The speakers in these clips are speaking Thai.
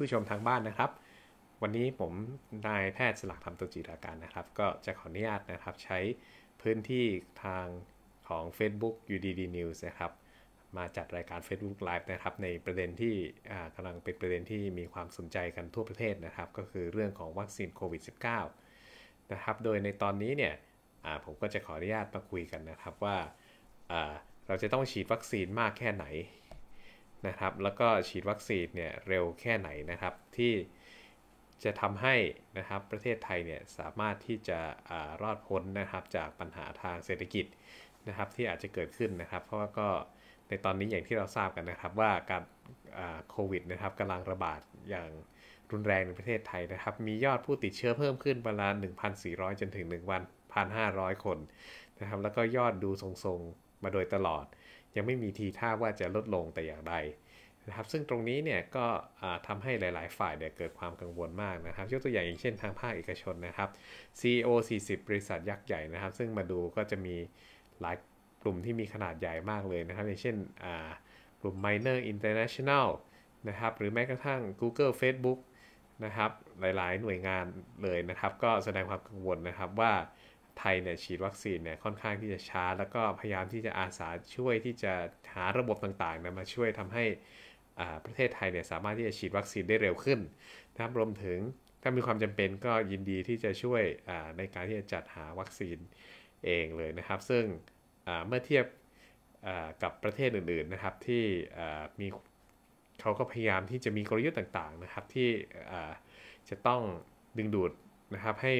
ผู้ชมทางบ้านนะครับ วันนี้ผมนายแพทย์สลักธรรมตุจิราการนะครับ ก็จะขออนุญาตนะครับใช้พื้นที่ทางของ Facebook UDD News นะครับมาจัดรายการ Facebook Live นะครับในประเด็นที่กำลังเป็นประเด็นที่มีความสนใจกันทั่วประเทศนะครับก็คือเรื่องของวัคซีนโควิด -19 นะครับโดยในตอนนี้เนี่ยผมก็จะขออนุญาตมาคุยกันนะครับว่าเราจะต้องฉีดวัคซีนมากแค่ไหนนะครับแล้วก็ฉีดวัคซีนเนี่ยเร็วแค่ไหนนะครับที่จะทำให้นะครับประเทศไทยเนี่ยสามารถที่จะรอดพ้นนะครับจากปัญหาทางเศรษฐกิจนะครับที่อาจจะเกิดขึ้นนะครับเพราะว่าก็ในตอนนี้อย่างที่เราทราบกันนะครับว่าการโควิดนะครับกำลังระบาดอย่างรุนแรงในประเทศไทยนะครับมียอดผู้ติดเชื้อเพิ่มขึ้นประมาณ 1,400 จนถึงัน1,500 คนนะครับแล้วก็ยอดดูทรงๆมาโดยตลอดยังไม่มีทีท่าว่าจะลดลงแต่อย่างใดนะครับซึ่งตรงนี้เนี่ยก็ทำให้หลาย ๆ ฝ่ายเนี่ยเกิดความกังวลมากนะครับยกตัวอย่างอย่างเช่นทางภาคเอกชนนะครับ CEO 40 บริษัทยักษ์ใหญ่นะครับ ซึ่งมาดูก็จะมีหลายกลุ่มที่มีขนาดใหญ่มากเลยนะครับอย่างเช่นกลุ่ม Miner International นะครับ หรือแม้กระทั่ง Google Facebook นะครับ หลายๆ หน่วยงานเลยนะครับ ก็แสดงความกังวลนะครับว่าไทยเนี่ยฉีดวัคซีนเนี่ยค่อนข้างที่จะช้าแล้วก็พยายามที่จะอาสาช่วยที่จะหาระบบต่างๆนะมาช่วยทำให้ประเทศไทยเนี่ยสามารถที่จะฉีดวัคซีนได้เร็วขึ้นนะครับรวมถึงถ้ามีความจำเป็นก็ยินดีที่จะช่วยในการที่จะจัดหาวัคซีนเองเลยนะครับ ซึ่งเมื่อเทียบกับประเทศอื่นๆนะครับที่มีเขาก็พยายามที่จะมีกลยุทธ์ต่างๆนะครับที่จะต้องดึงดูดนะครับให้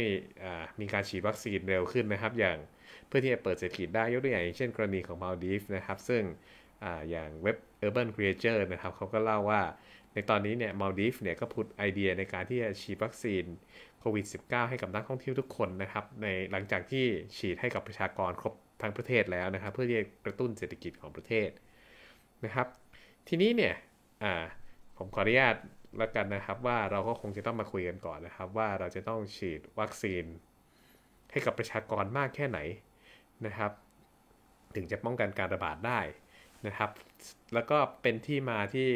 มีการฉีดวัคซีนเร็วขึ้นนะครับ อย่างเพื่อที่จะเปิดเศรษฐกิจได้ยกตัวอย่างเช่นกรณีของมาลดีฟนะครับ ซึ่งออย่างเว็บ Urban Creature นะครับเขาก็เล่าว่าในตอนนี้เนี่ยมาลดีฟเนี่ยก็พุดไอเดียในการที่จะฉีดวัคซีนโควิด -19 ให้กับนักท่องเที่ยวทุกคนนะครับในหลังจากที่ฉีดให้กับประชากรครบทั้งประเทศแล้วนะครับ เพื่อที่จะกระตุ้นเศรษฐกิจของประเทศนะครับทีนี้เนี่ยผมขออนุญาตแล้วกันนะครับว่าเราก็คงจะต้องมาคุยกันก่อนนะครับ ว่าเราจะต้องฉีดวัคซีนให้กับประชากรมากแค่ไหนนะครับ ถึงจะป้องกันการระบาดได้นะครับ แล้วก็เป็นที่มาที่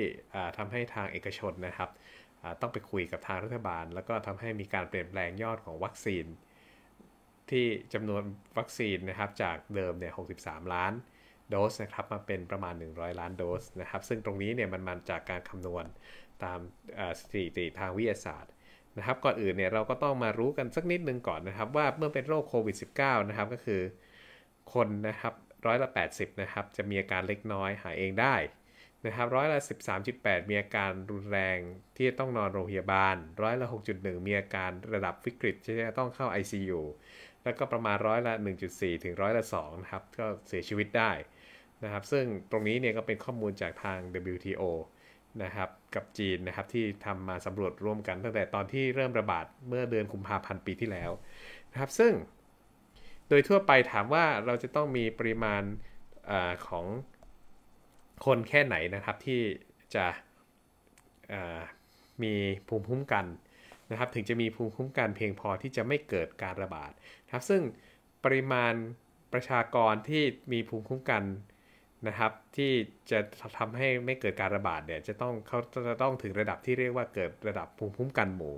ทำให้ทางเอกชนนะครับต้องไปคุยกับทางรัฐบาล แล้วก็ทำให้มีการเปลี่ยนแปลงยอดของวัคซีน ที่จำนวนวัคซีนนะครับ จากเดิมเนี่ย63ล้านโดสนะครับมาเป็นประมาณ 100ล้านโดสนะครับซึ่งตรงนี้เนี่ยมันมาจากการคำนวณตามสถิติทางวิทยาศาสตร์นะครับก่อนอื่นเนี่ยเราก็ต้องมารู้กันสักนิดนึงก่อนนะครับว่าเมื่อเป็นโรคโควิด -19 นะครับก็คือคนนะครับร้อยละ 80นะครับจะมีอาการเล็กน้อยหายเองได้นะครับร้อยละ 13.8มีอาการรุนแรงที่จะต้องนอนโรงพยาบาล ร้อยละ 6.1มีอาการระดับวิกฤตที่จะต้องเข้า ICU แล้วก็ประมาณร้อยละ 1.4ถึงร้อยละ2นะครับก็เสียชีวิตได้นะครับซึ่งตรงนี้เนี่ยก็เป็นข้อมูลจากทาง WTO นะครับกับจีนนะครับที่ทำมาสำรวจร่วมกัน ตั้งแต่ตอนที่เริ่มระบาดเมื่อเดือนกุมภาพันธ์ปีที่แล้วนะครับซึ่งโดยทั่วไปถามว่าเราจะต้องมีปริมาณอของคนแค่ไหนนะครับที่จะมีภูมิคุ้มกันนะครับถึงจะมีภูมิคุ้มกันเพียงพอที่จะไม่เกิดการระบาดนะครับซึ่งปริมาณประชากรที่มีภูมิคุ้มกันนะครับที่จะทำให้ไม่เกิดการระบาดเนี่ยจะต้องเขาจะต้องถึงระดับที่เรียกว่าเกิดระดับภูมิคุ้มกันหมู่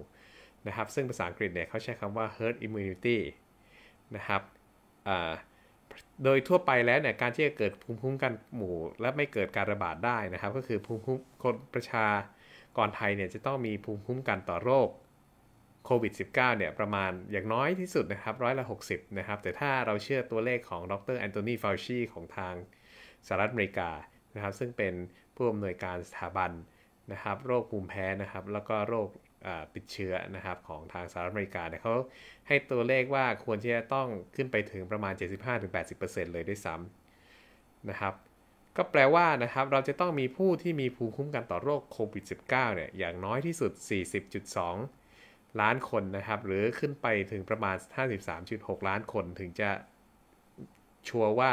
นะครับ ซึ่งภาษาอังกฤษเนี่ยเขาใช้คำว่า herd immunity นะครับโดยทั่วไปแล้วเนี่ยการที่จะเกิดภูมิคุ้มกันหมู่และไม่เกิดการระบาดได้นะครับก็คือภูมิคุ้มคนประชากรไทยเนี่ยจะต้องมีภูมิคุ้มกันต่อโรคโควิด -19 เนี่ยประมาณอย่างน้อยที่สุดนะครับร้อยละ60นะครับแต่ถ้าเราเชื่อตัวเลขของดรแอนโทนี ฟาวชีของทางสหรัฐอเมริกานะครับ ซึ่งเป็นผู้อำนวยการสถาบันนะครับ โรคภูมิแพ้นะครับ แล้วก็โรคติดเชื้อนะครับ ของทางสหรัฐอเมริกาเนี่ยเขาให้ตัวเลขว่าควรที่จะต้องขึ้นไปถึงประมาณ 75-80%เลยด้วยซ้ำนะครับ ก็แปลว่านะครับเราจะต้องมีผู้ที่มีภูมิคุ้มกันต่อโรคโควิด -19 เนี่ย อย่างน้อยที่สุด 40.2 ล้านคนนะครับ หรือขึ้นไปถึงประมาณ 53.6 ล้านคนถึงจะชัวร์ว่า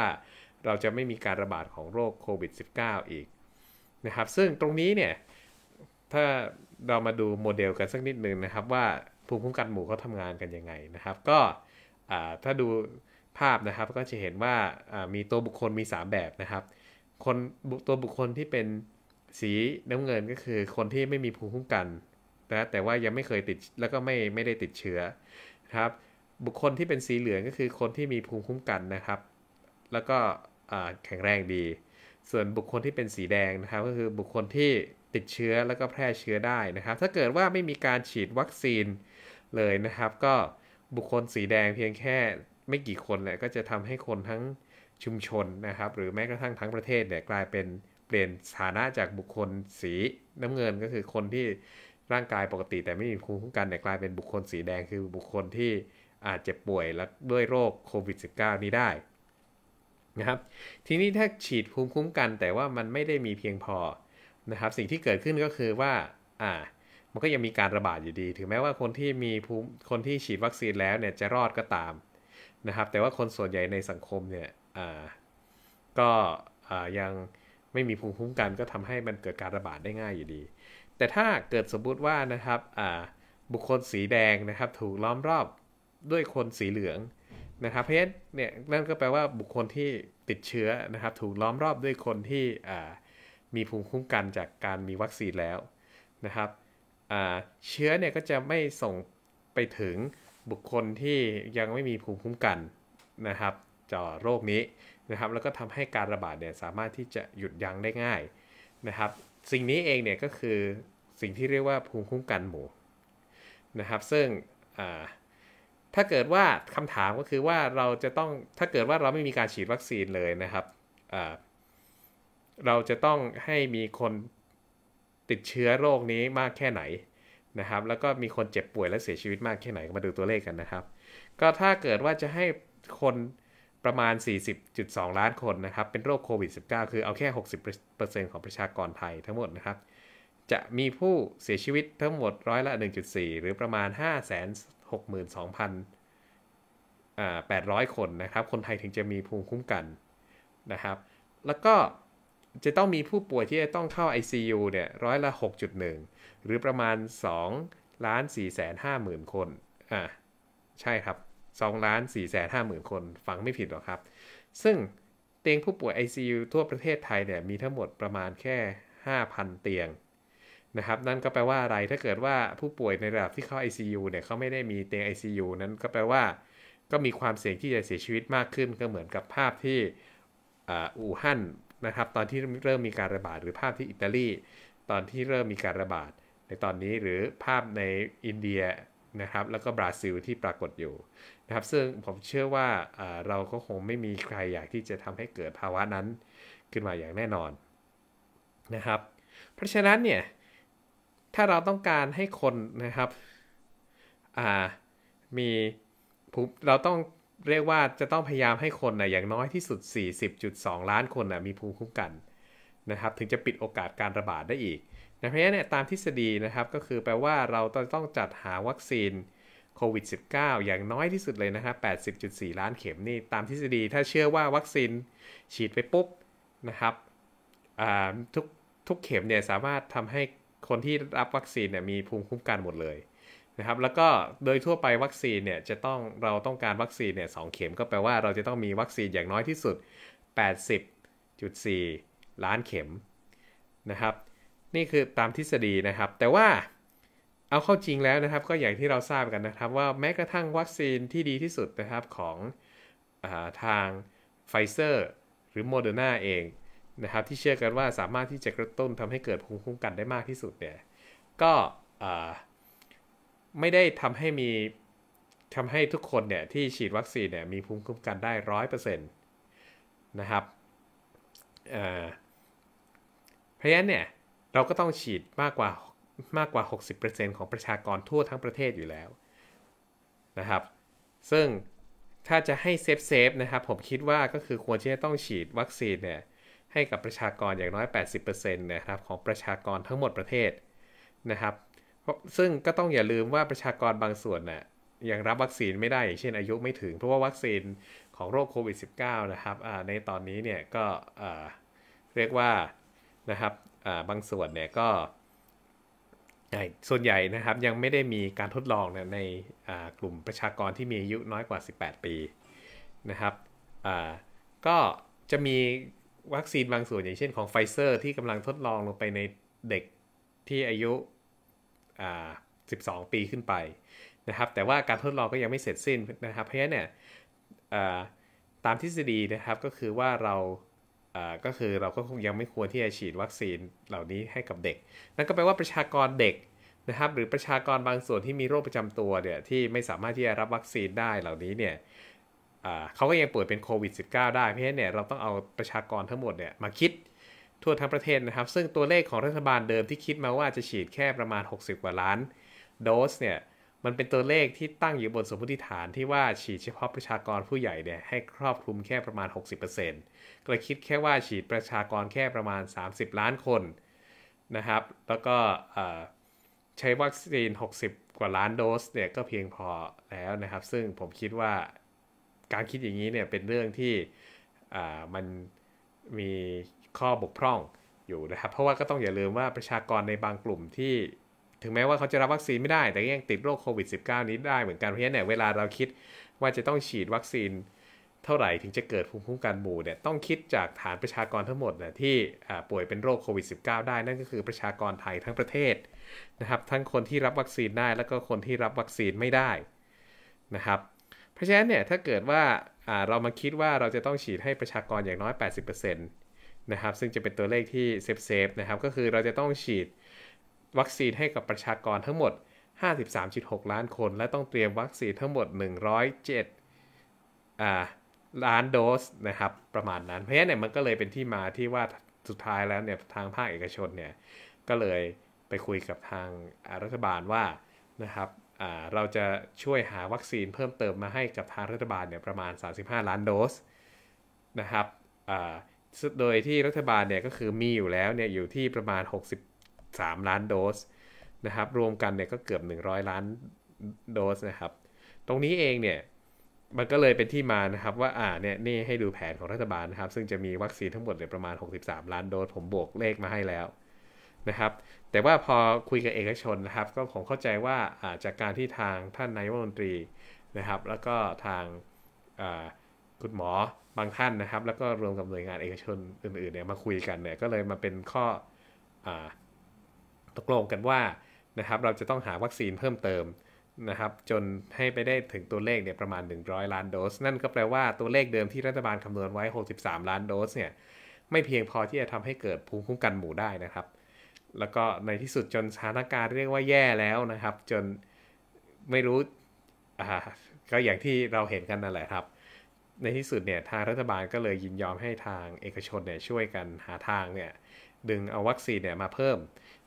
เราจะไม่มีการระบาดของโรคโควิด -19 อีกนะครับ ซึ่งตรงนี้เนี่ย ถ้าเรามาดูโมเดลกันสักนิดนึงนะครับว่าภูมิคุ้มกันหมู่เขาทำงานกันยังไงนะครับ ก็ถ้าดูภาพนะครับก็จะเห็นว่ามีตัวบุคคลมี 3 แบบนะครับ คนตัวบุคคลที่เป็นสีน้ำเงินก็คือ คนที่ไม่มีภูมิคุ้มกันนะแต่ว่ายังไม่เคยติดแล้วก็ไม่ไม่ได้ติดเชื้อนะครับ บุคคลที่เป็นสีเหลืองก็คือคนที่มีภูมิคุ้มกันนะครับ แล้วก็แข็งแรงดี ส่วนบุคคลที่เป็นสีแดงนะครับ ก็คือบุคคลที่ติดเชื้อแล้วก็แพร่เชื้อได้นะครับถ้าเกิดว่าไม่มีการฉีดวัคซีนเลยนะครับ ก็บุคคลสีแดงเพียงแค่ไม่กี่คนแหละก็จะทำให้คนทั้งชุมชนนะครับหรือแม้กระทั่งทั้งประเทศเนี่ยกลายเป็นเปลี่ยนฐานะจากบุคคลสีน้ำเงิน ก็คือคนที่ร่างกายปกติแต่ไม่มีภูมิคุ้มกันเนี่ยกลายเป็นบุคคลสีแดงคือบุคคลที่อาจเจ็บป่วยและด้วยโรคโควิด -19 นี้ได้นะครับทีนี้ถ้าฉีดภูมิคุ้มกัน แต่ว่ามันไม่ได้มีเพียงพอนะครับสิ่งที่เกิดขึ้นก็คือว่าอ่ามันก็ยังมีการระบาดอยู่ดี ถึงแม้ว่าคนที่มีภูมิคนที่ฉีดวัคซีนแล้วเนี่ยจะรอดก็ตามนะครับแต่ว่าคนส่วนใหญ่ในสังคมเนี่ยอ่าก็อ่ายังไม่มีภูมิคุ้มกันก็ทำให้มันเกิดการระบาดได้ง่ายอยู่ดี แต่ถ้าเกิดสมมุติว่านะครับอ่าบุคคลสีแดงนะครับ ถูกล้อมรอบด้วยคนสีเหลืองนะครับเพราะฉะนั้นเนี่ยนั่นก็แปลว่าบุคคลที่ติดเชื้อนะครับ ถูกล้อมรอบด้วยคนที่มีภูมิคุ้มกันจากการมีวัคซีนแล้วนะครับเชื้อเนี่ยก็จะไม่ส่งไปถึงบุคคลที่ยังไม่มีภูมิคุ้มกันนะครับจ่อโรคนี้นะครับ แล้วก็ทำให้การระบาดเนี่ยสามารถที่จะหยุดยั้งได้ง่ายนะครับ สิ่งนี้เองเนี่ยก็คือสิ่งที่เรียกว่าภูมิคุ้มกันหมู่นะครับ ซึ่งถ้าเกิดว่าคำถามก็คือว่าเราจะต้องถ้าเกิดว่าเราไม่มีการฉีดวัคซีนเลยนะครับเราจะต้องให้มีคนติดเชื้อโรคนี้มากแค่ไหน นะครับ แล้วก็มีคนเจ็บป่วยและเสียชีวิตมากแค่ไหนมาดูตัวเลขกันนะครับ ก็ถ้าเกิดว่าจะให้คนประมาณ 40.2 ล้านคนนะครับเป็นโรคโควิด -19 คือเอาแค่ 60%ของประชากรไทยทั้งหมดนะครับจะมีผู้เสียชีวิตทั้งหมดร้อยละ 1.4 หรือประมาณ5 0 0 0 0 62,800 คนนะครับ คนไทยถึงจะมีภูมิคุ้มกันนะครับ แล้วก็จะต้องมีผู้ป่วยที่จะต้องเข้า ICU เนี่ย ร้อยละ 6.1 หรือประมาณ2ล้าน4แสน5หมื่นคน อ่าใช่ครับ2ล้าน4แสน5หมื่นคนฟังไม่ผิดหรอกครับ ซึ่งเตียงผู้ป่วย ICU ทั่วประเทศไทยเนี่ยมีทั้งหมดประมาณแค่ 5,000 เตียงนะครับนั่นก็แปลว่าอะไรถ้าเกิดว่าผู้ป่วยในระดับที่เข้า ICU เนี่ยเขาไม่ได้มีเตียง ICU นั้นก็แปลว่าก็มีความเสี่ยงที่จะเสียชีวิตมากขึ้น ก็เหมือนกับภาพที่อู่ฮั่นนะครับ ตอนที่เริ่มมีการระบาดหรือภาพที่อิตาลีตอนที่เริ่มมีการระบาด ในตอนนี้หรือภาพในอินเดียนะครับแล้วก็บราซิลที่ปรากฏอยู่นะครับซึ่งผมเชื่อว่าเราก็คงไม่มีใครอยากที่จะทำให้เกิดภาวะนั้นขึ้นมาอย่างแน่นอนนะครับ เพราะฉะนั้นเนี่ยถ้าเราต้องการให้คนนะครับ อ่า มี เราต้องเรียกว่าจะต้องพยายามให้คนนะอย่างน้อยที่สุด 40.2 ล้านคนนะมีภูมิคุ้มกันนะครับ ถึงจะปิดโอกาสการระบาดได้อีกนะเพราะฉะนั้นตามทฤษฎีนะครับ ก็คือแปลว่าเราต้องจัดหาวัคซีนโควิด -19 อย่างน้อยที่สุดเลยนะครับ 80.4 ล้านเข็มนี่ ตามทฤษฎีถ้าเชื่อว่าวัคซีนฉีดไปปุ๊บนะครับทุกทุกเข็มเนี่ยสามารถทำให้คนที่รับวัคซีนเนี่ยมีภูมิคุ้มกันหมดเลยนะครับแล้วก็โดยทั่วไปวัคซีนเนี่ยจะต้องเราต้องการวัคซีนเนี่ยสเข็มก็แปลว่าเราจะต้องมีวัคซีนอย่างน้อยที่สุด 80.4 ล้านเข็มนะครับนี่คือตามทฤษฎีนะครับ แต่ว่าเอาเข้าจริงแล้วนะครับ ก็อย่างที่เราทราบกันนะครับว่าแม้กระทั่งวัคซีนที่ดีที่สุดนะครับของอาทางไฟเซอร์ หรือโมเดอร์นาเองนะครับที่เชื่อกันว่าสามารถที่จะกระตุ้นทำให้เกิดภูมิคุ้มกันได้มากที่สุดเนี่ย ก็ไม่ได้ทำให้มีทำให้ทุกคนเนี่ยที่ฉีดวัคซีนเนี่ยมีภูมิคุ้มกันได้ร้อยเปอร์เซ็นต์นะครับเพราะฉะนั้นเนี่ยเราก็ต้องฉีดมากกว่ามากกว่า 60%ของประชากรทั่วทั้งประเทศอยู่แล้ว นะครับ ซึ่งถ้าจะให้เซฟเซฟนะครับผมคิดว่าก็คือควรที่จะต้องฉีดวัคซีนเนี่ยให้กับประชากรอย่างน้อย80%นะครับของประชากรทั้งหมดประเทศนะครับซึ่งก็ต้องอย่าลืมว่าประชากรบางส่วนนะ่ะยังรับวัคซีนไม่ได้อย่างเช่น อายุไม่ถึง เพราะว่าวัคซีนของโรคโควิด -19 นะครับในตอนนี้เนี่ยก็เรียกว่านะครับบางส่วนเนี่ยก็ส่วนใหญ่นะครับยังไม่ได้มีการทดลองนะในกลุ่มประชากรที่มีอายุน้อยกว่า 18 ปีนะครับก็จะมีวัคซีนบางส่วนอย่างเช่นของไฟเซอร์ ที่กำลังทดลองลงไปในเด็กที่อายุอ่า12 ปีขึ้นไปนะครับ แต่ว่าการทดลองก็ยังไม่เสร็จสิ้นนะครับ เพราะฉะนั้นเนี่ยตามทฤษฎีนะครับก็คือว่าเรา ก็คือเราก็คงยังไม่ควรที่จะฉีดวัคซีนเหล่านี้ให้กับเด็ก นั่นก็แปลว่าประชากรเด็กนะครับ หรือประชากรบางส่วนที่มีโรคประจำตัวเนี่ยที่ไม่สามารถที่จะรับวัคซีนได้เหล่านี้เนี่ยเขาก็ยังเปิดเป็นโควิด -19 ได้ เพราะฉะนั้นเนี่ยเราต้องเอาประชากรทั้งหมดเนี่ยมาคิดทั่วทั้งประเทศนะครับ ซึ่งตัวเลขของรัฐบาลเดิมที่คิดมาว่าจะฉีดแค่ประมาณ 60 กว่าล้าน โดสเนี่ย มันเป็นตัวเลขที่ตั้งอยู่บนสมมติฐานที่ว่าฉีดเฉพาะประชากรผู้ใหญ่เนี่ยให้ครอบคลุมแค่ประมาณ 60%ก็เลยคิดแค่ว่าฉีดประชากรแค่ประมาณ 30 ล้านคนนะครับ แล้วก็ใช้วัคซีน 60กว่าล้านโดสเนี่ยก็เพียงพอแล้วนะครับ ซึ่งผมคิดว่าการคิดอย่างนี้เนี่ยเป็นเรื่องที่มันมีข้อบกพร่องอยู่นะครับ เพราะว่าก็ต้องอย่าลืมว่าประชากรในบางกลุ่มที่ถึงแม้ว่าเขาจะรับวัคซีนไม่ได้ แต่ยังติดโรคโควิด -19 นี้ได้เหมือนกัน เพราะฉะนั้นเนี่ยเวลาเราคิดว่าจะต้องฉีดวัคซีนเท่าไหร่ถึงจะเกิดภูมิคุ้มกันหมู่เนี่ยต้องคิดจากฐานประชากรทั้งหมดนะที่ป่วยเป็นโรคโควิด -19 ได้นั่นก็คือประชากรไทยทั้งประเทศนะครับ ทั้งคนที่รับวัคซีนได้ แล้วก็คนที่รับวัคซีนไม่ได้นะครับเพราะฉะนั้นเนี่ยถ้าเกิดว่าเรามาคิดว่าเราจะต้องฉีดให้ประชากรอย่างน้อย 80%นะครับ ซึ่งจะเป็นตัวเลขที่เซฟเซฟนะครับ ก็คือเราจะต้องฉีดวัคซีนให้กับประชากรทั้งหมด 53.6 ล้านคน และต้องเตรียมวัคซีนทั้งหมด 107อ่าล้านโดสนะครับ ประมาณนั้นเพราะฉะนั้นเนี่ยมันก็เลยเป็นที่มาที่ว่าสุดท้ายแล้วเนี่ยทางภาคเอกชนเนี่ยก็เลยไปคุยกับทางรัฐบาลว่านะครับเราจะช่วยหาวัคซีนเพิ่มเติมมาให้กับทางรัฐบาลเนี่ยประมาณ 35 ล้านโดสนะครับโดยที่รัฐบาลเนี่ยก็คือมีอยู่แล้วเนี่ยอยู่ที่ประมาณ 63 ล้านโดสนะครับรวมกันเนี่ยก็เกือบ 100 ล้านโดสนะครับตรงนี้เองเนี่ยมันก็เลยเป็นที่มานะครับว่าอ่าเนี่ยนี่ให้ดูแผนของรัฐบาลนะครับซึ่งจะมีวัคซีนทั้งหมดเนี่ยประมาณ 63 ล้านโดสผมบวกเลขมาให้แล้วนะครับแต่ว่าพอคุยกับเอกชนนะครับก็คงเข้าใจว่าจากการที่ทางท่านนายกรัฐมนตรีนะครับแล้วก็ทางคุณหมอบางท่านนะครับ แล้วก็รวมกับหน่วยงานเอกชนอื่นๆเนี่ยมาคุยกันเนี่ยก็เลยมาเป็นข้ออตกลงกันว่านะครับเราจะต้องหาวัคซีนเพิ่มเติมนะครับ จนให้ไปได้ถึงตัวเลขเนี่ยประมาณ 100 ล้านโดสนั่นก็แปลว่าตัวเลขเดิมที่รัฐบาลคำนวณไว้63ล้านโดสเนี่ยไม่เพียงพอที่จะทำให้เกิดภูมิคุ้มกันหมู่ได้นะครับแล้วก็ในที่สุดจนสถานการณ์เรียกว่าแย่แล้วนะครับ จนไม่รู้ อ่าก็อย่างที่เราเห็นกันนั่นแหละครับ ในที่สุดเนี่ยทางรัฐบาลก็เลยยินยอมให้ทางเอกชนเนี่ยช่วยกันหาทางเนี่ยดึงเอาวัคซีนเนี่ยมาเพิ่ม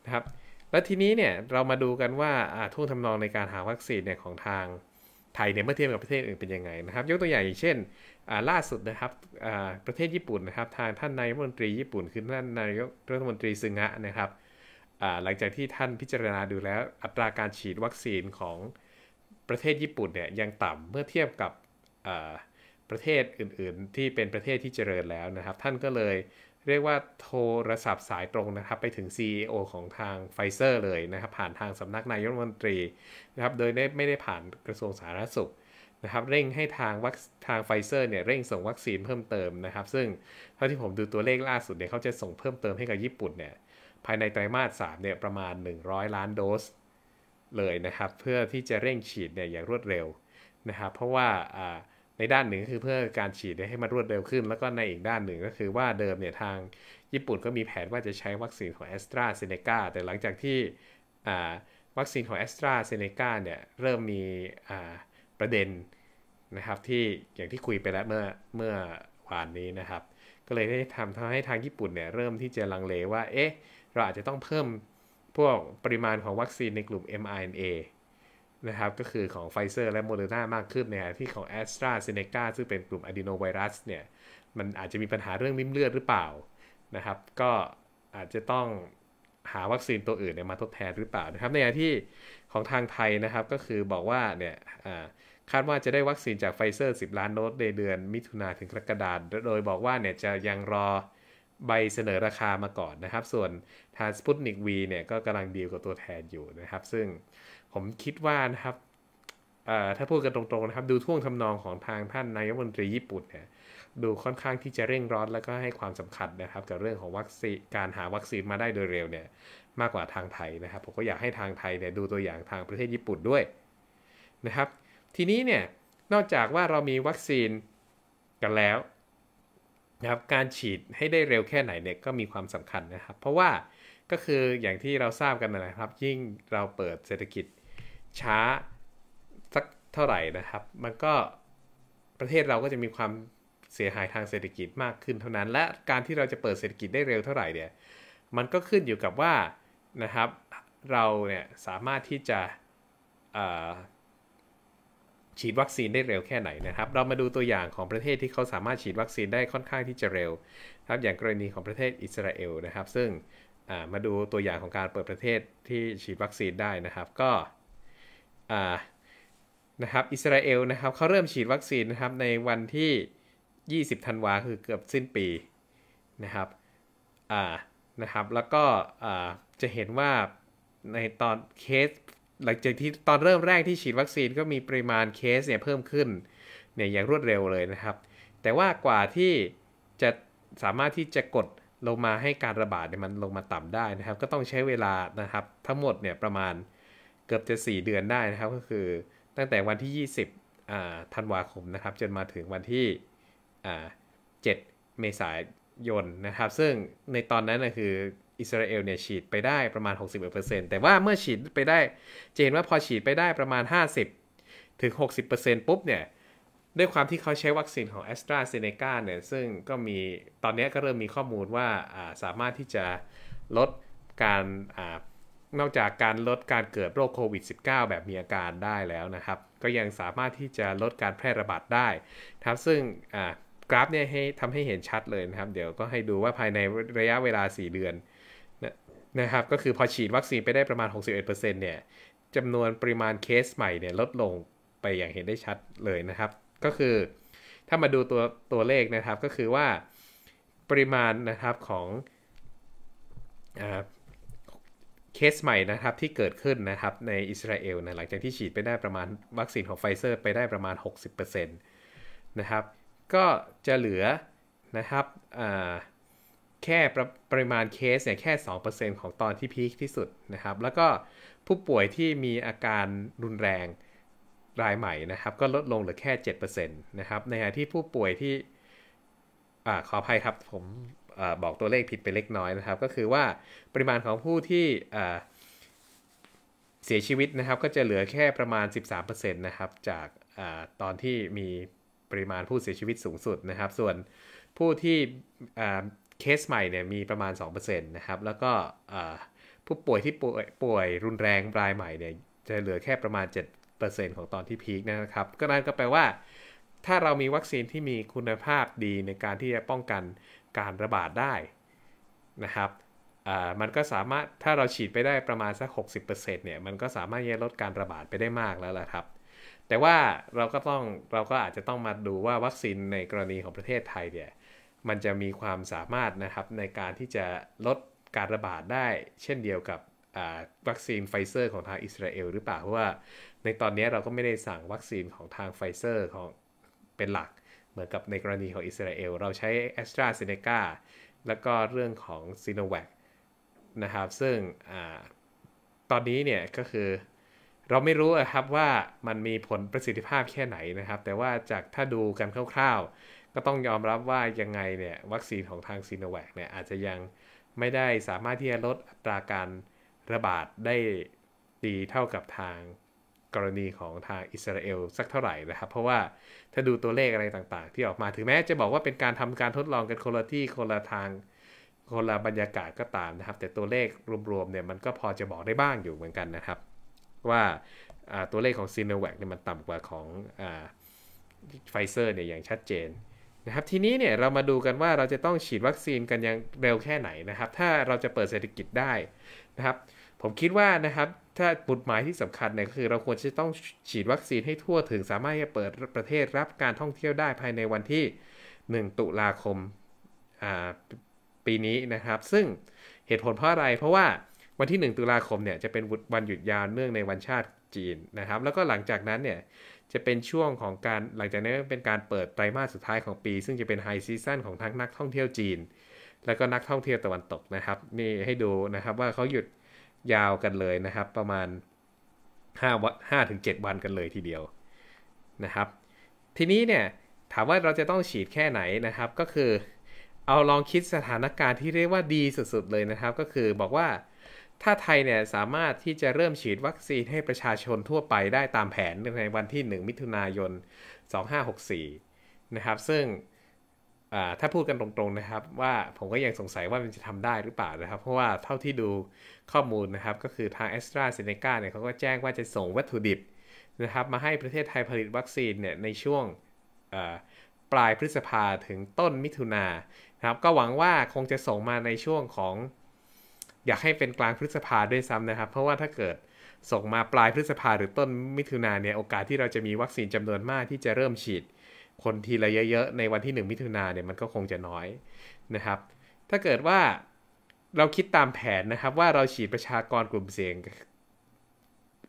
นะครับ แล้วทีนี้เนี่ยเรามาดูกันว่าท่วงทำนองในการหาวัคซีนเนี่ยของทางไทยเนี่ยเมื่อเทียบกับประเทศอื่นเป็นยังไงนะครับ ยกตัวอย่างอย่างเช่นล่าสุดนะครับประเทศญี่ปุ่นนะครับทางท่านนายรัฐมนตรีญี่ปุ่นคือท่านนายกรัฐมนตรีซึงะนะครับหลังจากที่ท่านพิจารณาดูแล้วอัตราการฉีดวัคซีนของประเทศญี่ปุ่นเนี่ยยังต่ำ เมื่อเทียบกับประเทศอื่นๆ ที่เป็นประเทศที่เจริญแล้วนะครับท่านก็เลยเรียกว่าโทรศัพท์สายตรงนะครับไปถึง CEO ของทางไฟเซอร์เลยนะครับผ่านทางสำนักนายกรัฐมนตรีนะครับโดยไม่ได้ผ่านกระทรวงสาธารณสุขนะครับเร่งให้ทางวัคทางไฟเซอร์เนี่ยเร่งส่งวัคซีนเพิ่มเติมนะครับซึ่งเท่าที่ผมดูตัวเลขล่าสุดเนี่ยเขาจะส่งเพิ่มเติมให้กับญี่ปุ่นเนี่ยภายในไตรมาส3เนี่ยประมาณ 100 ล้านโดสเลยนะครับ เพื่อที่จะเร่งฉีดเนี่ยอย่างรวดเร็วนะครับ เพราะว่าในด้านหนึ่งคือเพื่อการฉีดให้มันรวดเร็วขึ้นแล้วก็ในอีกด้านหนึ่งก็คือว่าเดิมเนี่ยทางญี่ปุ่นก็มีแผนว่าจะใช้วัคซีนของแอสตราเซเนกาแต่หลังจากที่วัคซีนของแอสตราเซเนกาเนี่ยเริ่มมีประเด็นนะครับที่อย่างที่คุยไปแล้วเมื่อเมื่อวานนี้นะครับก็เลยได้ทำทำให้ทางญี่ปุ่นเนี่ยเริ่มที่จะลังเลว่าเอ๊ะเราอาจจะต้องเพิ่มพวกปริมาณของวัคซีนในกลุ่ม mRNA นะครับก็คือของไฟเซอร์และโมเดอร์นามากขึ้นเนี่ยที่ของแอสตราเซเนกาซึ่งเป็นกลุ่มอะดีโนไวรัสเนี่ยมันอาจจะมีปัญหาเรื่องริมเลือดหรือเปล่านะครับก็อาจจะต้องหาวัคซีนตัวอื่นเนี่ยมาทดแทนหรือเปล่านะครับในขณะที่ของทางไทยนะครับก็คือบอกว่าเนี่ยคาดว่าจะได้วัคซีนจากไฟเซอร์10 ล้านโดสในเดือนมิถุนาถึงกรกฎาคมโดยบอกว่าเนี่ยจะยังรอใบเสนอราคามาก่อนนะครับ ส่วนทางสปุตนิกวีเนี่ยก็กำลังดีลกับตัวแทนอยู่นะครับ ซึ่งผมคิดว่านะครับ ถ้าพูดกันตรงๆนะครับ ดูท่วงทำนองของทางท่านนายกรัฐมนตรีญี่ปุ่นเนี่ยดูค่อนข้างที่จะเร่งร้อน แล้วก็ให้ความสำคัญนะครับกับเรื่องของวัคซีนการหาวัคซีนมาได้โดยเร็วเนี่ยมากกว่าทางไทยนะครับผมก็อยากให้ทางไทยเนี่ยดูตัวอย่างทางประเทศญี่ปุ่นด้วยนะครับทีนี้เนี่ยนอกจากว่าเรามีวัคซีนกันแล้วนะครับการฉีดให้ได้เร็วแค่ไหนเนี่ยก็มีความสำคัญนะครับ เพราะว่าก็คืออย่างที่เราทราบกันนะครับ ยิ่งเราเปิดเศรษฐกิจช้าสักเท่าไหร่นะครับ มันก็ประเทศเราก็จะมีความเสียหายทางเศรษฐกิจมากขึ้นเท่านั้น และการที่เราจะเปิดเศรษฐกิจได้เร็วเท่าไหร่เนี่ยมันก็ขึ้นอยู่กับว่านะครับเราเนี่ยสามารถที่จะฉีดวัคซีนได้เร็วแค่ไหนนะครับ เรามาดูตัวอย่างของประเทศที่เขาสามารถฉีดวัคซีนได้ค่อนข้างที่จะเร็วครับอย่างกรณีของประเทศอิสราเอลนะครับ ซึ่งมาดูตัวอย่างของการเปิดประเทศที่ฉีดวัคซีนได้นะครับก็นะครับอิสราเอลนะครับเขาเริ่มฉีดวัคซีนนะครับในวันที่ 20ธันวาคือเกือบสิ้นปีนะครับนะครับแล้วก็จะเห็นว่าในตอนเคสหลังจากที่ตอนเริ่มแรกที่ฉีดวัคซีนก็มีปริมาณเคสเนี่ยเพิ่มขึ้นเนี่ยอย่างรวดเร็วเลยนะครับ แต่ว่ากว่าที่จะสามารถที่จะกดลงมาให้การระบาดเนี่ยมันลงมาต่ำได้นะครับ ก็ต้องใช้เวลานะครับ ทั้งหมดเนี่ยประมาณเกือบจะ4เดือนได้นะครับ ก็คือตั้งแต่วันที่ 20ธันวาคมนะครับ จนมาถึงวันที่7เมษายนนะครับ ซึ่งในตอนนั้นนะคืออิสราเอลเนี่ย ฉีดไปได้ประมาณ 61%แต่ว่าเมื่อฉีดไปได้ จะเห็นว่าพอฉีดไปได้ประมาณ 50 ถึง 60%ปุ๊บเนี่ย ด้วยความที่เขาใช้วัคซีนของ a s t r a z เซ e c a เนี่ย ซึ่งก็มีตอนนี้ก็เริ่มมีข้อมูลว่าสามารถที่จะลดการนอกจากการลดการเกิดโรคโควิด -19 แบบมีอาการได้แล้วนะครับ ก็ยังสามารถที่จะลดการแพร่ระบาดได้ครับซึ่งกราฟเนี่ยให้ทำให้เห็นชัดเลยนะครับเดี๋ยวก็ให้ดูว่าภายในระยะเวลา 4 เดือนนะครับก็คือพอฉีดวัคซีนไปได้ประมาณ 61%เนี่ยจำนวนปริมาณเคสใหม่เนี่ยลดลงไปอย่างเห็นได้ชัดเลยนะครับ ก็คือถ้ามาดูตัวตัวเลขนะครับก็คือว่าปริมาณนะครับของเคสใหม่นะครับที่เกิดขึ้นนะครับในอิสราเอลนะหลังจากที่ฉีดไปได้ประมาณวัคซีนของไฟเซอร์ไปได้ประมาณ 60%นะครับก็จะเหลือนะครับอ่าแค่ปรปริมาณเคสเนี่ยแค่ 2%ของตอนที่พีคที่สุดนะครับแล้วก็ผู้ป่วยที่มีอาการรุนแรงรายใหม่นะครับก็ลดลงเหลือแค่7%นะครับในขณะที่ผู้ป่วยที่อขออภัยครับผมอบอกตัวเลขผิดไปเล็กน้อยนะครับ ก็คือว่าปริมาณของผู้ที่เสียชีวิตนะครับก็จะเหลือแค่ประมาณ 13%นะครับจากอตอนที่มีปริมาณผู้เสียชีวิตสูงสุดนะครับ ส่วนผู้ที่เคสใหม่เนี่ยมีประมาณ2%นะครับแล้วก็ผู้ป่วยที่ป่วยป่วยรุนแรงรายใหม่เนี่ยจะเหลือแค่ประมาณ 7%ของตอนที่พีคนะครับก็นั่นก็แปลว่า ถ้าเรามีวัคซีนที่มีคุณภาพดีในการที่จะป้องกันการระบาดได้นะครับมันก็สามารถถ้าเราฉีดไปได้ประมาณสัก 60%เนี่ยมันก็สามารถลดการระบาดไปได้มากแล้วล่ะครับแต่ว่าเราก็ต้องเราก็อาจจะต้องมาดูว่าวัคซีนในกรณีของประเทศไทยเนี่ยมันจะมีความสามารถนะครับ ในการที่จะลดการระบาดได้เช่นเดียวกับวัคซีนไฟเซอร์ของทางอิสราเอลหรือเปล่า เพราะว่าในตอนนี้เราก็ไม่ได้สั่งวัคซีนของทางไฟเซอร์ของเป็นหลัก เหมือนกับในกรณีของอิสราเอล เราใช้แอสตราเซเนกาแล้วก็เรื่องของซีโนแวคนะครับ ซึ่งอตอนนี้เนี่ยก็คือเราไม่รู้ครับว่ามันมีผลประสิทธิภาพแค่ไหนนะครับ แต่ว่าจากถ้าดูกันคร่าวก็ต้องยอมรับว่ายังไงเนี่ยวัคซีนของทางซีโนแวคเนี่ยอาจจะยังไม่ได้สามารถที่จะลดอัตราการระบาดได้ดีเท่ากับทางกรณีของทางอิสราเอลสักเท่าไหร่นะครับ เพราะว่าถ้าดูตัวเลขอะไรต่าง ๆ ที่ออกมาถึงแม้จะบอกว่าเป็นการทำการทดลองกันคนละที่คนละทางคนละบรรยากาศก็ตามนะครับแต่ตัวเลขรวมๆเนี่ยมันก็พอจะบอกได้บ้างอยู่เหมือนกันนะครับ ว่าตัวเลขของซีโนแวคเนี่ยมันต่ำกว่าของไฟเซอร์เนี่ยอย่างชัดเจนนะครับทีนี้เนี่ยเรามาดูกันว่าเราจะต้องฉีดวัคซีนกันยังเร็วแค่ไหนนะครับ ถ้าเราจะเปิดเศรษฐกิจได้นะครับ ผมคิดว่านะครับ ถ้าบุตหมายที่สำคัญเนี่ยคือ เราควรจะต้องฉีดวัคซีนให้ทั่วถึงสามารถจะเปิดประเทศรับการท่องเที่ยวได้ภายในวันที่ 1 ตุลาคมปีนี้นะครับ ซึ่งเหตุผลเพราะอะไร เพราะว่าวันที่ 1 ตุลาคมเนี่ย จะเป็นวันหยุดยาวเนื่องในวันชาติจีนนะครับ แล้วก็หลังจากนั้นเนี่ยจะเป็นช่วงของการหลังจากนั้นเป็นการเปิดไตรมาสสุดท้ายของปี ซึ่งจะเป็นไฮซีซันของทั้งนักท่องเที่ยวจีน และก็นักท่องเที่ยวตะวันตกนะครับนี่ให้ดูนะครับว่าเขาหยุดยาวกันเลยนะครับ ประมาณ5วัน5ถึง7วันกันเลยทีเดียวนะครับ ทีนี้เนี่ย ถามว่าเราจะต้องฉีดแค่ไหนนะครับ ก็คือเอาลองคิดสถานการณ์ที่เรียกว่าดีสุดๆเลยนะครับ ก็คือบอกว่าถ้าไทยเนี่ยสามารถที่จะเริ่มฉีดวัคซีนให้ประชาชนทั่วไปได้ตามแผนในวันที่ 1 มิถุนายน 2564 นะครับ ซึ่งถ้าพูดกันตรงๆนะครับว่าผมก็ยังสงสัยว่ามันจะทำได้หรือเปล่านะครับ เพราะว่าเท่าที่ดูข้อมูลนะครับก็คือทาง a s t r a z เซ e c a เนี่ยเขาก็แจ้งว่าจะส่งวัตถุดิบนะครับ มาให้ประเทศไทยผลิตวัคซีนเนี่ยในช่วงปลายพฤษภาถึงต้นมิถุนานะครับก็หวังว่าคงจะส่งมาในช่วงของอยากให้เป็นกลางพฤษภาด้วยซ้ำนะครับ เพราะว่าถ้าเกิดส่งมาปลายพฤษภาหรือต้นมิถุนาเนี่ยโอกาสที่เราจะมีวัคซีนจำนวนมาก ที่จะเริ่มฉีดคนทีละเยอะๆในวันที่1มิถุนาเนี่ยมันก็คงจะน้อยนะครับ ถ้าเกิดว่าเราคิดตามแผนนะครับว่าเราฉีดประชากรกลุ่มเสี่ยง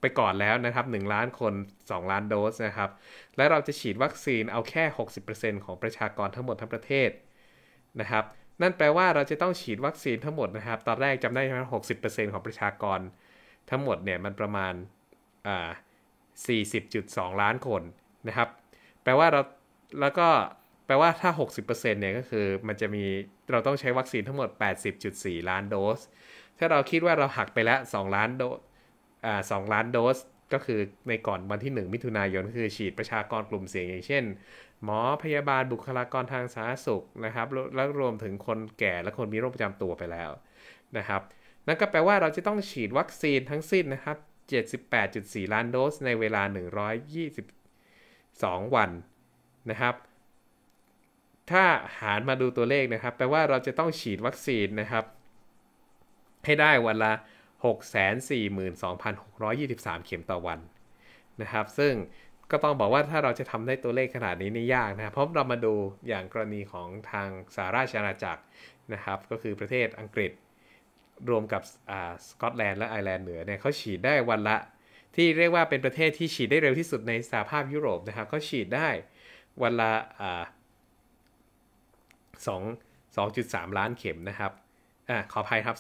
ไปก่อนแล้วนะครับ 1 ล้านคน 2 ล้านโดสนะครับและเราจะฉีดวัคซีนเอาแค่ 60%ของประชากรทั้งหมดทั้งประเทศนะครับนั่นแปลว่าเราจะต้องฉีดวัคซีนทั้งหมดนะครับ ตอนแรกจำได้ใช่ไหมหกสิบเปอร์เซ็นของประชากรทั้งหมดเนี่ยมันประมาณอ่าสี่สิบจุดสองล้านคนนะครับแปลว่าเราแล้วก็แปลว่าถ้า 60%เนี่ยก็คือมันจะมีเราต้องใช้วัคซีนทั้งหมด 80.4 ล้านโดส ถ้าเราคิดว่าเราหักไปแล้ว 2 ล้านโดสอ2ล้านโดสก็คือในก่อนวันที่ 1 มิถุนายนคือฉีดประชากรกลุ่มเสี่ยงอย่างเช่น หมอพยาบาลบุคลากรทางสาธารณสุขนะครับแล้วรวมถึงคนแก่และคนมีโรคประจำตัวไปแล้วนะครับนั่นก็แปลว่าเราจะต้องฉีดวัคซีนทั้งสิ้นนะครับ78.4 ล้านโดสในเวลา 122วันนะครับ ถ้าหารมาดูตัวเลขนะครับ แปลว่าเราจะต้องฉีดวัคซีนนะครับ ให้ได้วันละ642,623 เข็มต่อวันนะครับ ซึ่งก็ต้องบอกว่าถ้าเราจะทำได้ตัวเลขขนาดนี้นี่ยากนะครับ เพราะเรามาดูอย่างกรณีของทางสหราชอาณาจักรนะครับ ก็คือประเทศอังกฤษรวมกับสกอตแลนด์และไอร์แลนด์เหนือเนี่ยเขาฉีดได้วันละที่เรียกว่าเป็นประเทศที่ฉีดได้เร็วที่สุดในสหภาพยุโรปนะครับเขาฉีดได้วันละสองสองจุดสามล้านเข็มนะครับอ่าขออภัยครับ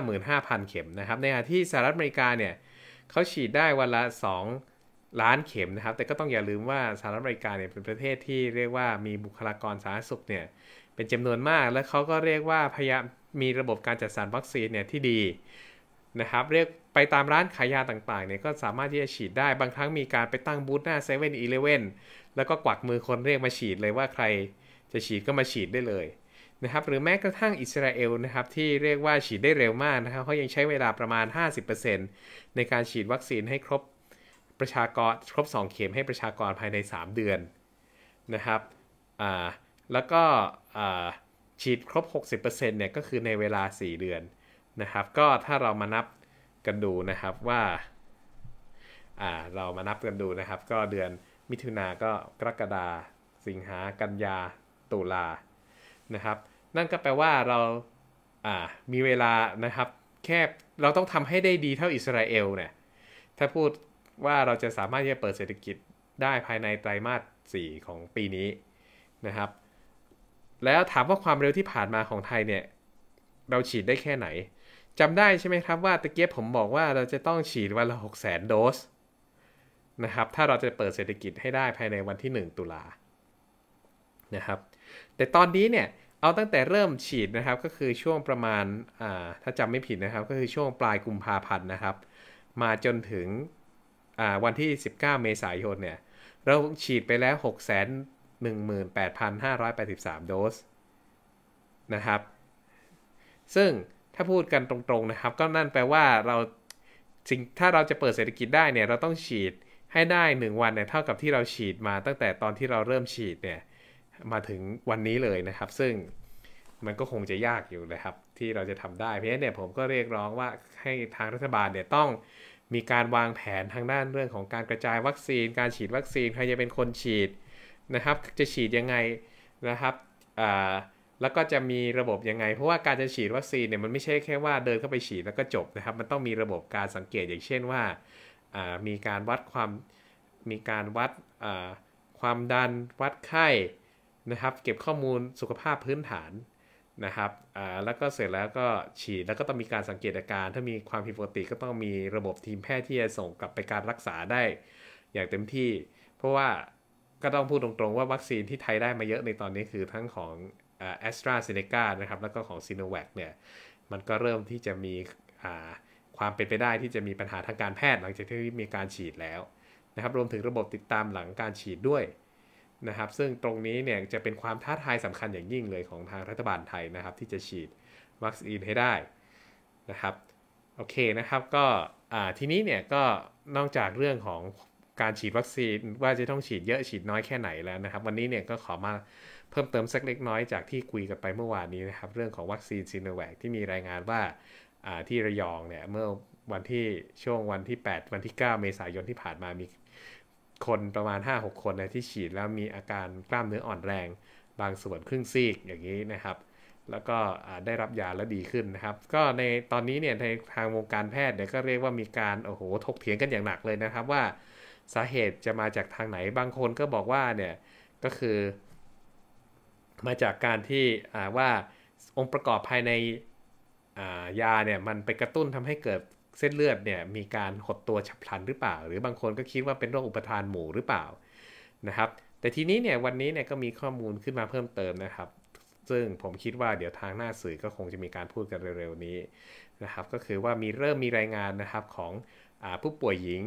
255,000 เข็มนะครับ ในขณะที่สหรัฐอเมริกาเนี่ยเขาฉีดได้วันละ 2 ล้านเข็มนะครับ แต่ก็ต้องอย่าลืมว่าสหรัฐอเมริกาเนี่ยเป็นประเทศที่เรียกว่ามีบุคลากรสาธารณสุขเนี่ยเป็นจำนวนมาก และเขาก็เรียกว่าพยายามมีระบบการจัดสรรวัคซีนเนี่ยที่ดีนะครับ เรียกไปตามร้านขายยาต่างๆเนี่ยก็สามารถที่จะฉีดได้ บางครั้งมีการไปตั้งบูธหน้า7 e เ e ่นอีเลแล้วก็กวักมือคนเรียกมาฉีด เลยว่าใครจะฉีดก็มาฉีดได้เลยนะครับหรือแม้กระทั่งอิสราเอลนะครับ ที่เรียกว่าฉีดได้เร็วมากนะครับเขายังใช้เวลาประมาณ 50%ในการฉีดวัคซีนให้ครบ ประชากรครบ 2 เข็มให้ประชากรภายใน 3 เดือนนะครับอ่าแล้วก็ฉีดครบ 60%เนี่ยก็คือในเวลา 4 เดือนนะครับ ก็ถ้าเรามานับกันดูนะครับว่าอ่าเรามานับกันดูนะครับ ก็เดือนมิถุนาก็กรกฎาสิงหากันยาตุลานะครับนั่นก็แปลว่าเราอ่ามีเวลานะครับแค่เราต้องทำให้ได้ดี เท่าอิสราเอลเนี่ย ถ้าพูดว่าเราจะสามารถที่จะเปิดเศรษฐกิจได้ภายในไตรมาส4ของปีนี้นะครับ แล้วถามว่าความเร็วที่ผ่านมาของไทยเนี่ยเราฉีดได้แค่ไหนจำได้ใช่ไหมครับว่าตะเกียบผมบอกว่าเราจะต้องฉีดวันละ6 0 0 0 0โดสนะครับ ถ้าเราจะเปิดเศรษฐกิจให้ได้ภายในวันที่ 1 ตุลานะครับ แต่ตอนนี้เนี่ยเอาตั้งแต่เริ่มฉีดนะครับก็คือช่วงประมาณถ้าจำไม่ผิดนะครับ ก็คือช่วงปลายกุมภาพันธ์นะครับ มาจนถึงวันที่ 19 เมษายนเนี่ยเราฉีดไปแล้ว 6 1 8 5 8 3 โดสนะครับซึ่งถ้าพูดกันตรงๆนะครับก็นั่นแปลว่าเราสิ่งถ้าเราจะเปิดเศรษฐกิจได้เนี่ยเราต้องฉีดให้ได้ 1 วันเนี่ยเท่ากับที่เราฉีดมาตั้งแต่ตอนที่เราเริ่มฉีดเนี่ยมาถึงวันนี้เลยนะครับ ซึ่งมันก็คงจะยากอยู่นะครับ ที่เราจะทำได้ เพราะฉะนั้นเนี่ยผมก็เรียกร้องว่าให้ทางรัฐบาลเนี่ยต้องมีการวางแผนทางด้านเรื่องของการกระจายวัคซีน การฉีดวัคซีนใครจะเป็นคนฉีดนะครับ จะฉีดยังไงนะครับ แล้วก็จะมีระบบยังไง เพราะว่าการจะฉีดวัคซีนเนี่ยมันไม่ใช่แค่ว่าเดินเข้าไปฉีดแล้วก็จบนะครับ มันต้องมีระบบการสังเกตอย่างเช่นว่า มีการวัดความ มีการวัดความดันวัดไข้นะครับเก็บข้อมูลสุขภาพพื้นฐานนะครับอ่าแล้วก็เสร็จแล้วก็ฉีดแล้วก็ต้องมีการสังเกตอาการ ถ้ามีความผิดปกติก็ต้องมีระบบทีมแพทย์ที่จะส่งกลับไปการรักษาได้ อย่างเต็มที่ เพราะว่าก็ต้องพูดตรงๆว่าวัคซีนที่ไทยได้มาเยอะในตอนนี้คือทั้งของแอสตราเซเนกานะครับแล้วก็ของซีโนแวคเนี่ยมันก็เริ่มที่จะมีความเป็นไปได้ที่จะมีปัญหาทางการแพทย์หลังจากที่มีการฉีดแล้วนะครับรวมถึงระบบติดตามหลังการฉีดด้วยนะครับซึ่งตรงนี้เนี่ยจะเป็นความท้าทายสำคัญอย่างยิ่งเลยของทางรัฐบาลไทยนะครับที่จะฉีดวัคซีนให้ได้นะครับโอเคนะครับก็ทีนี้เนี่ยก็นอกจากเรื่องของการฉีดวัคซีน ว่าจะต้องฉีดเยอะฉีดน้อยแค่ไหนแล้วนะครับ วันนี้เนี่ยก็ขอมาเพิ่มเติมสักเล็กน้อยจากที่คุยกันไปเมื่อวานนี้นะครับเรื่องของวัคซีนซีโนแวคที่มีรายงานว่าที่ระยองเนี่ยเมื่อวันที่ช่วงวันที่ 8 วันที่ 9เมษายนที่ผ่านมามีคน ประมาณ 5-6 คนนะที่ฉีดแล้วมีอาการกล้ามเนื้ออ่อนแรง บางส่วนครึ่งซีก อย่างนี้นะครับ แล้วก็ได้รับยาแล้วดีขึ้นนะครับ ก็ในตอนนี้เนี่ยในทางวงการแพทย์เนี่ยก็เรียกว่ามีการ โอ้โหทกเถียงกันอย่างหนักเลยนะครับ ว่าสาเหตุจะมาจากทางไหนบางคนก็บอกว่าเนี่ยก็คือ มาจากการที่ว่าองค์ประกอบภายในยาเนี่ยมันไปกระตุ้นทำให้เกิดเส้นเลือดเนี่ยมีการหดตัว ฉับพลันหรือเปล่า หรือบางคนก็คิดว่าเป็นโรคอุปทานหมู่หรือเปล่านะครับแต่ทีนี้เนี่ยวันนี้เนี่ยก็มีข้อมูลขึ้นมาเพิ่มเติมนะครับ ซึ่งผมคิดว่าเดี๋ยวทางหน้าสื่อก็คงจะมีการพูดกันเร็วๆนี้นะครับก็คือว่ามีเริ่มมีรายงานนะครับของอผู้ป่วยหญิง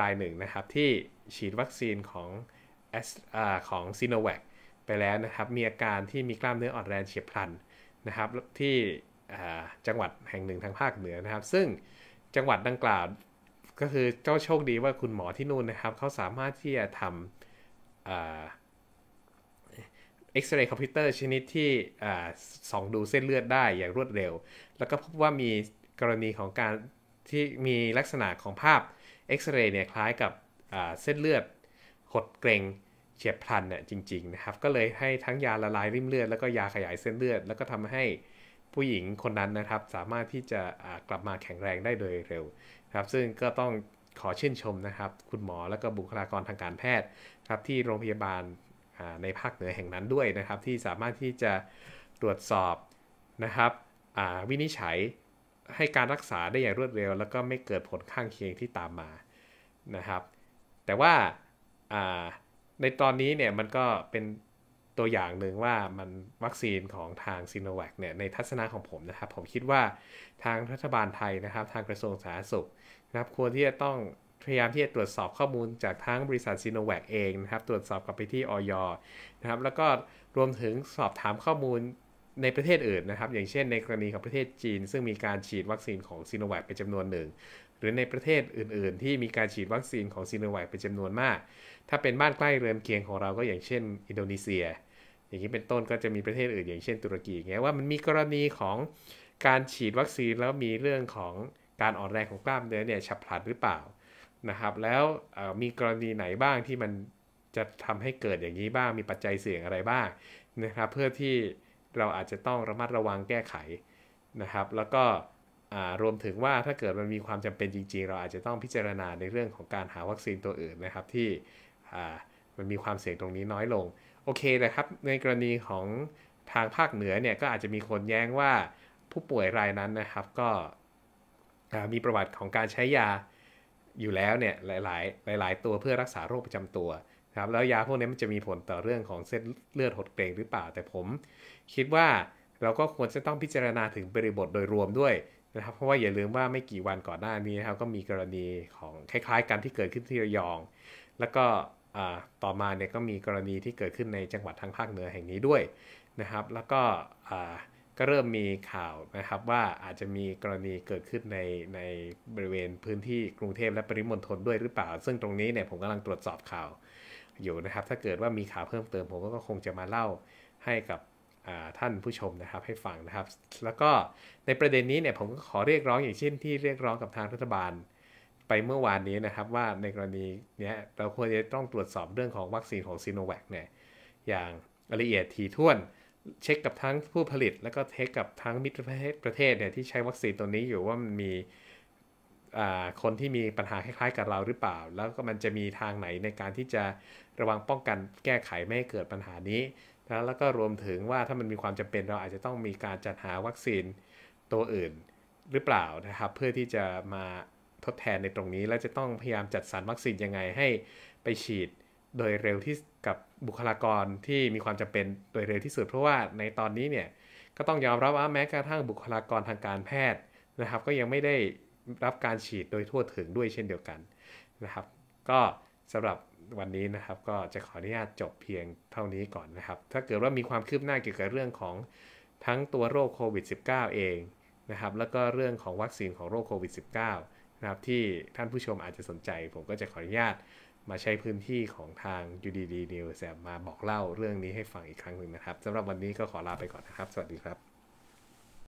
รายหนึ่งนะครับที่ฉีดวัคซีนของอของซีโนแวคไปแล้วนะครับมีอาการที่มีกล้ามเนื้ออ่อนแรงเฉียบพลันนะครับที่จังหวัดแห่งหนึ่งทางภาคเหนือนะครับซึ่งจังหวัดดังกล่าวก็คือเจ้าโชคดีว่าคุณหมอที่นู่นนะครับเขาสามารถที่จะทำเอ็กซเรย์คอมพิวเตอร์ชนิดที่ส่องดูเส้นเลือดได้อย่างรวดเร็ว แล้วก็พบว่ามีกรณีของการที่มีลักษณะของภาพเอ็กซเรย์เนี่ยคล้ายกับเส้นเลือดหดเกรงเฉียบพลันเนี่ยจริงๆนะครับ ก็เลยให้ทั้งยาละลายริมเลือดแล้วก็ยาขยายเส้นเลือดแล้วก็ทำให้ผู้หญิงคนนั้นนะครับสามารถที่จะกลับมาแข็งแรงได้โดยเร็ว ครับซึ่งก็ต้องขอชื่นชมนะครับ คุณหมอและก็บุคลากรทางการแพทย์ครับ ที่โรงพยาบาลในภาคเหนือแห่งนั้นด้วยนะครับ ที่สามารถที่จะตรวจสอบนะครับวินิจฉัยให้การรักษาได้อย่างรวดเร็ว แล้วก็ไม่เกิดผลข้างเคียงที่ตามมานะครับ แต่ว่าในตอนนี้เนี่ยมันก็เป็นตัวอย่างหนึ่งว่ามันวัคซีนของทางซีโนแวคเนี่ยในทัศนะของผมนะครับ ผมคิดว่าทางรัฐบาลไทยนะครับ ทางกระทรวงสาธารณสุขนะครับควรที่จะต้อง พยายามที่จะตรวจสอบข้อมูลจากทั้งบริษัทซีโนแวคเองนะครับ ตรวจสอบกับไปที่ออยนะครับ แล้วก็รวมถึงสอบถามข้อมูลในประเทศอื่นนะครับ อย่างเช่นในกรณีของประเทศจีน ซึ่งมีการฉีดวัคซีนของซีโนแวคเป็นจำนวนหนึ่งหรือในประเทศอื่นๆ ที่มีการฉีดวัคซีนของซีโนแวคเป็นจำนวนมาก ถ้าเป็นบ้านใกล้เรือนเคียงของเราก็อย่างเช่นอินโดนีเซีย อย่างนี้เป็นต้นก็จะมีประเทศอื่นอย่างเช่นตุรกีเงียว่ามันมีกรณีของการฉีดวัคซีนแล้วมีเรื่องของการอ่อนแรงของกล้ามเนื้อเนี่ยฉับพลันหรือเปล่านะครับ แล้วมีกรณีไหนบ้างที่มันจะทำให้เกิดอย่างนี้บ้าง มีปัจจัยเสี่ยงอะไรบ้างนะครับ เพื่อที่เราอาจจะต้องระมัดระวังแก้ไขนะครับ แล้วก็รวมถึงว่าถ้าเกิดมันมีความจำเป็นจริง ๆ เราอาจจะต้องพิจารณาในเรื่องของการหาวัคซีนตัวอื่นนะครับที่มันมีความเสี่ยงตรงนี้น้อยลงโอเคนะครับในกรณีของทางภาคเหนือเนี่ย ก็อาจจะมีคนแย้งว่าผู้ป่วยรายนั้นนะครับ ก็มีประวัติของการใช้ยาอยู่แล้วเนี่ยหลายๆ หลายๆตัวเพื่อรักษาโรคประจำตัวครับแล้วยาพวกนี้มันจะมีผลต่อเรื่องของเส้นเลือดหดเกรงหรือเปล่าแต่ผม คิดว่าเราก็ควรจะต้องพิจารณาถึงบริบทโดยรวมด้วยนะครับเพราะว่าอย่าลืมว่าไม่กี่วันก่อนหน้านี้นะครับก็มีกรณีของคล้ายๆ กันที่เกิดขึ้นที่ระยอง แล้วก็ต่อมาเนี่ยก็มีกรณีที่เกิดขึ้นในจังหวัดทางภาคเหนือแห่งนี้ด้วยนะครับ แล้วก็ก็เริ่มมีข่าวนะครับว่าอาจจะมีกรณีเกิดขึ้นในในบริเวณพื้นที่กรุงเทพและปริมณฑลด้วยหรือเปล่า ซึ่งตรงนี้เนี่ยผมกำลังตรวจสอบข่าวอยู่นะครับถ้าเกิดว่ามีข่าวเพิ่มเติมผมก็คงจะมาเล่าให้กับท่านผู้ชมนะครับให้ฟังนะครับ แล้วก็ในประเด็นนี้เนี่ยผมก็ขอเรียกร้องอย่างเช่นที่เรียกร้องกับทางรัฐบาล ไปเมื่อวานนี้นะครับ ว่าในกรณีเนี้ยเราควรจะต้องตรวจสอบเรื่องของวัคซีนของซีโนแวคเนี่ยอย่างละเอียดถี่ถ้วน เช็คกับทั้งผู้ผลิต แล้วก็เช็คกับทั้งมิตรประเทศเนี่ยที่ใช้วัคซีนตัวนี้อยู่ว่ามันมีคนที่มีปัญหาคล้ายๆกับเราหรือเปล่า แล้วก็มันจะมีทางไหนในการที่จะระวังป้องกันแก้ไขไม่ให้เกิดปัญหานี้นะแล้วก็รวมถึงว่าถ้ามันมีความจำเป็นเราอาจจะต้องมีการจัดหาวัคซีนตัวอื่นหรือเปล่านะครับเพื่อที่จะมาทดแทนในตรงนี้ และจะต้องพยายามจัดสรรวัคซีนยังไงให้ไปฉีดโดยเร็วที่กับบุคลากรที่มีความจำเป็นโดยเร็วที่สุดเพราะว่าในตอนนี้เนี่ย ก็ต้องยอมรับว่าแม้กระทั่งบุคลากรทางการแพทย์นะครับ ก็ยังไม่ได้รับการฉีดโดยทั่วถึงด้วยเช่นเดียวกันนะครับ ก็สำหรับวันนี้นะครับก็จะขออนุญาตจบเพียงเท่านี้ก่อนนะครับถ้าเกิดว่ามีความคืบหน้าเกี่ยวกับเรื่องของทั้งตัวโรคโควิด -19 เองนะครับแล้วก็เรื่องของวัคซีนของโรคโควิด -19 นะครับที่ท่านผู้ชมอาจจะสนใจ ผมก็จะขออนุญาตมาใช้พื้นที่ของทาง UDD News มาบอกเล่าเรื่องนี้ให้ฟังอีกครั้งหนึ่งนะครับสำหรับวันนี้ก็ขอลาไปก่อนนะครับ สวัสดีครับ